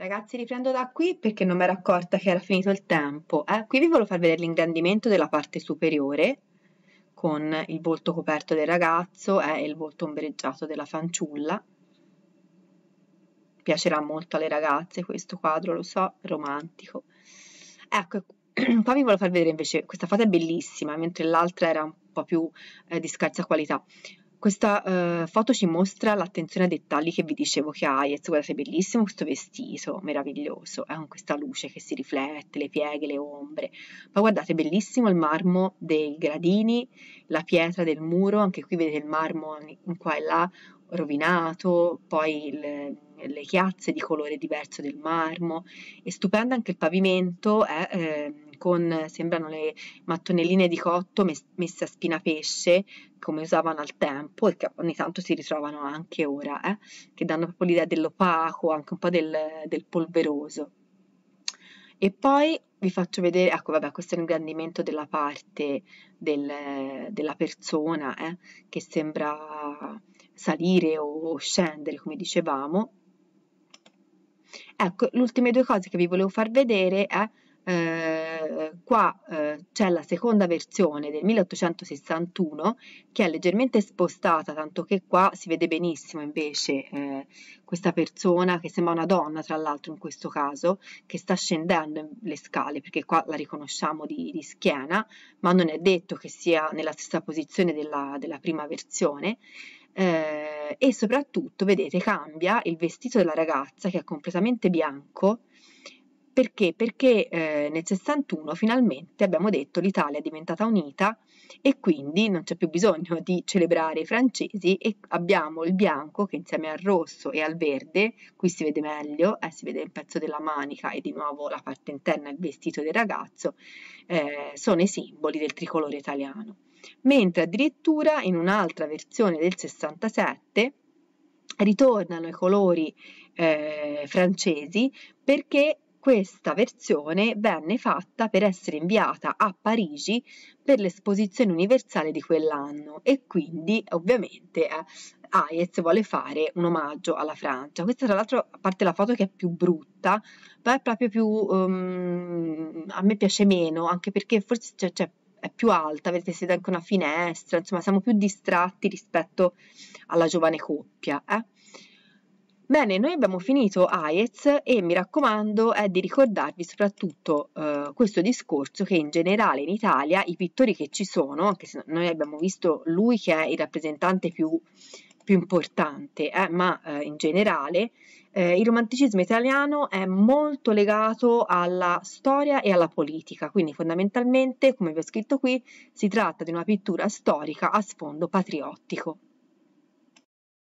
Ragazzi, riprendo da qui perché non mi ero accorta che era finito il tempo. Eh? Qui vi voglio far vedere l'ingrandimento della parte superiore con il volto coperto del ragazzo eh, e il volto ombreggiato della fanciulla. Piacerà molto alle ragazze questo quadro, lo so, romantico. Ecco, qua vi voglio far vedere invece, questa foto è bellissima, mentre l'altra era un po' più eh, di scarsa qualità. Questa eh, foto ci mostra l'attenzione ai dettagli che vi dicevo che ha Hayez, guardate bellissimo questo vestito, meraviglioso, eh, con questa luce che si riflette, le pieghe, le ombre, ma guardate bellissimo il marmo dei gradini, la pietra del muro, anche qui vedete il marmo in qua e là rovinato, poi il, le chiazze di colore diverso del marmo e stupendo anche il pavimento è eh, con, sembrano le mattonelline di cotto mes- messe a spina pesce come usavano al tempo e che ogni tanto si ritrovano anche ora, eh, che danno proprio l'idea dell'opaco, anche un po' del, del polveroso. E poi vi faccio vedere, ecco vabbè questo è un ingrandimento della parte del, della persona eh, che sembra salire o scendere come dicevamo. Ecco, le ultime due cose che vi volevo far vedere è eh, eh eh, qua eh, c'è la seconda versione del 1861 che è leggermente spostata, tanto che qua si vede benissimo invece eh, questa persona che sembra una donna, tra l'altro in questo caso, che sta scendendo le scale, perché qua la riconosciamo di, di schiena, ma non è detto che sia nella stessa posizione della, della prima versione. Eh, e soprattutto, vedete, cambia il vestito della ragazza che è completamente bianco perché? Perché eh, nel 61 finalmente abbiamo detto l'Italia è diventata unita e quindi non c'è più bisogno di celebrare i francesi e abbiamo il bianco che insieme al rosso e al verde, qui si vede meglio, eh, si vede il pezzo della manica e di nuovo la parte interna, il vestito del ragazzo, eh, sono i simboli del tricolore italiano. Mentre addirittura in un'altra versione del 67 ritornano i colori eh, francesi perché questa versione venne fatta per essere inviata a Parigi per l'esposizione universale di quell'anno e quindi ovviamente eh, Hayez vuole fare un omaggio alla Francia. Questa tra l'altro, a parte la foto che è più brutta, ma è proprio più... Um, a me piace meno, anche perché forse c'è, cioè, c'è cioè, è più alta, avete sede anche una finestra, insomma siamo più distratti rispetto alla giovane coppia. Eh? Bene, noi abbiamo finito AES e mi raccomando è di ricordarvi soprattutto eh, questo discorso che in generale in Italia i pittori che ci sono, anche se noi abbiamo visto lui che è il rappresentante più, più importante, eh, ma eh, in generale eh, il romanticismo italiano è molto legato alla storia e alla politica, quindi fondamentalmente, come vi ho scritto qui, si tratta di una pittura storica a sfondo patriottico.